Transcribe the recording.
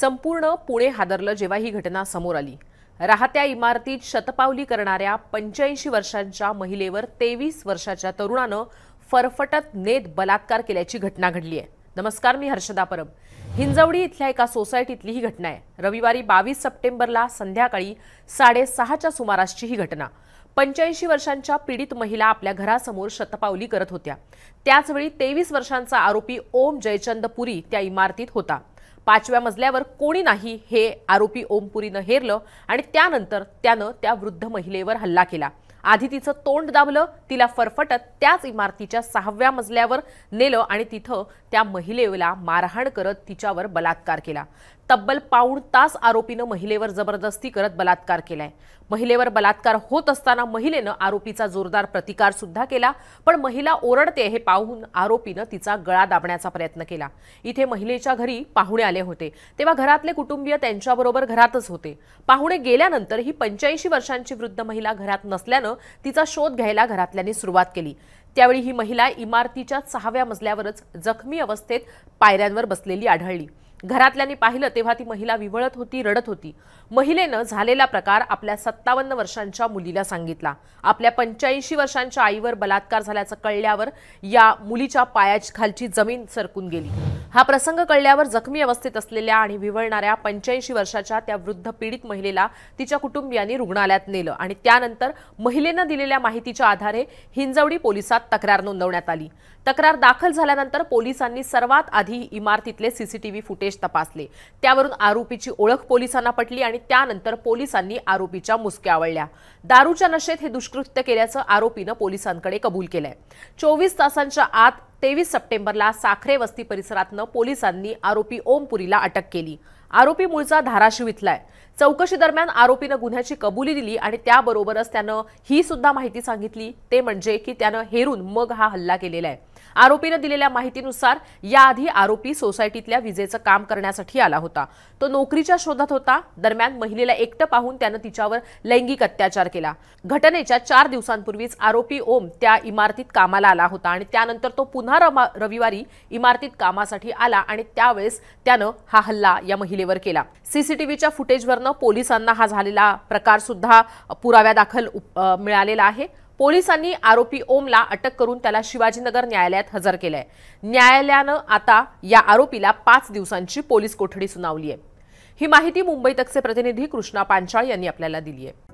संपूर्ण पुणे हादरलं जेव्हा ही घटना समोर आली राहत्या इमारतीत शतपावली करणाऱ्या पंच्याऐंशी वर्षांच्या महिलेवर तेवीस वर्षाच्या तरुणानं फरफटत नेत बलात्कार केल्याची घटना घडली आहे नमस्कार मी हर्षदा परब हिंजवडी इथल्या एका सोसायटीतली ही घटना आहे रविवारी बावीस सप्टेंबरला संध्याकाळी साडेसहाच्या सुमारासची ही घटना पंच्याऐंशी वर्षांच्या पीडित महिला आपल्या घरासमोर शतपावली करत होत्या त्याचवेळी तेवीस वर्षांचा आरोपी ओम जयचंद पुरी त्या इमारतीत होता पाचव्या मजल्यावर कोणी नाही हे आरोपी ओम पुरीनं हेरलं आणि त्यानंतर त्यानं त्या वृद्ध महिलेवर हल्ला केला आधी तिचं तोंड दाबलं तिला फरफटत त्याच इमारतीच्या सहाव्या मजल्यावर नेलं आणि तिथं त्या महिलेला मारहाण करत तिच्यावर बलात्कार केला तब्बल पाऊण तास आरोपीनं महिलेवर जबरदस्ती करत बलात्कार केलाय महिलेवर बलात्कार होत असताना महिलेनं आरोपीचा जोरदार प्रतिकार सुद्धा केला पण महिला ओरडते हे पाहून आरोपीनं तिचा गळा दाबण्याचा प्रयत्न केला इथे महिलेच्या घरी पाहुणे आले होते तेव्हा घरातले कुटुंबीय त्यांच्याबरोबर घरातच होते पाहुणे गेल्यानंतर ही पंच्याऐंशी वर्षांची वृद्ध महिला घरात नसल्यानं तिचा शोध घ्यायला घरातल्यांनी सुरुवात केली त्यावेळी ही महिला इमारतीच्या सहाव्या मजल्यावरच जखमी अवस्थेत पायऱ्यांवर बसलेली आढळली घरातल्यांनी पाहिलं तेव्हा ती महिला विवळत होती रडत होती महिलेनं झालेला प्रकार आपल्या सत्तावन्न वर्षांच्या मुलीला सांगितला आपल्या पंच्याऐंशी वर्षांच्या आईवर बलात्कार झाल्याचं कळल्यावर या मुलीच्या पायाच खालची जमीन सरकून गेली हा प्रसंग कळल्यावर जखमी अवस्थेत असलेल्या आणि विवळणाऱ्या पंच्याऐंशी वर्षाच्या त्या वृद्ध पीडित महिलेला तिच्या कुटुंबियांनी रुग्णालयात नेलं आणि त्यानंतर महिलेनं दिलेल्या माहितीच्या आधारे हिंजवडी पोलिसात तक्रार नोंदवण्यात आली तक्रार दाखल झाल्यानंतर पोलिसांनी सर्वात आधी इमारतीतले सीसीटीव्ही फुटेज तपासले त्यावरून आरोपीची ओळख पोलिसांना पटली आणि त्यानंतर पोलिसांनी आरोपीच्या मुसक्या आवळल्या दारूच्या नशेत हे दुष्कृत्य केल्याचं आरोपीनं पोलिसांकडे कबूल केलंय चोवीस तासांच्या आत तेवीस सप्टेंबरला साखरे वस्ती परिसरातनं पोलिसांनी आरोपी ओमपुरीला अटक केली आरोपी मूळचा धाराशिव इथला आहे चौकशी दरम्यान आरोपीनं गुन्ह्याची कबुली दिली आणि त्याबरोबरच त्यानं ही सुद्धा माहिती सांगितली ते म्हणजे की त्यानं हेरून मग हा हल्ला केलेला आहे आरोपीनं दिलेल्या माहितीनुसार याआधी आरोपी सोसायटीतल्या विजेचं काम करण्यासाठी आला होता तो नोकरीच्या शोधात होता दरम्यान महिलेला एकटं पाहून त्यानं तिच्यावर लैंगिक अत्याचार केला घटनेच्या चार दिवसांपूर्वीच आरोपी ओम त्या इमारतीत कामाला आला होता आणि त्यानंतर तो पुन्हा रविवारी इमारतीत कामासाठी आला आणि त्यावेळेस त्यानं हा हल्ला या महिले जमिनीवर केला सीसीटीव्हीच्या फुटेजवरनं पोलिसांना हा झालेला प्रकार सुद्धा पुराव्या दाखल मिळालेला आहे पोलिसांनी आरोपी ओमला अटक करून त्याला शिवाजीनगर न्यायालयात हजर केलंय न्यायालयानं आता या आरोपीला पाच दिवसांची पोलीस कोठडी सुनावली आहे ही माहिती मुंबई तकचे प्रतिनिधी कृष्णा पांचाळ यांनी आपल्याला दिली आहे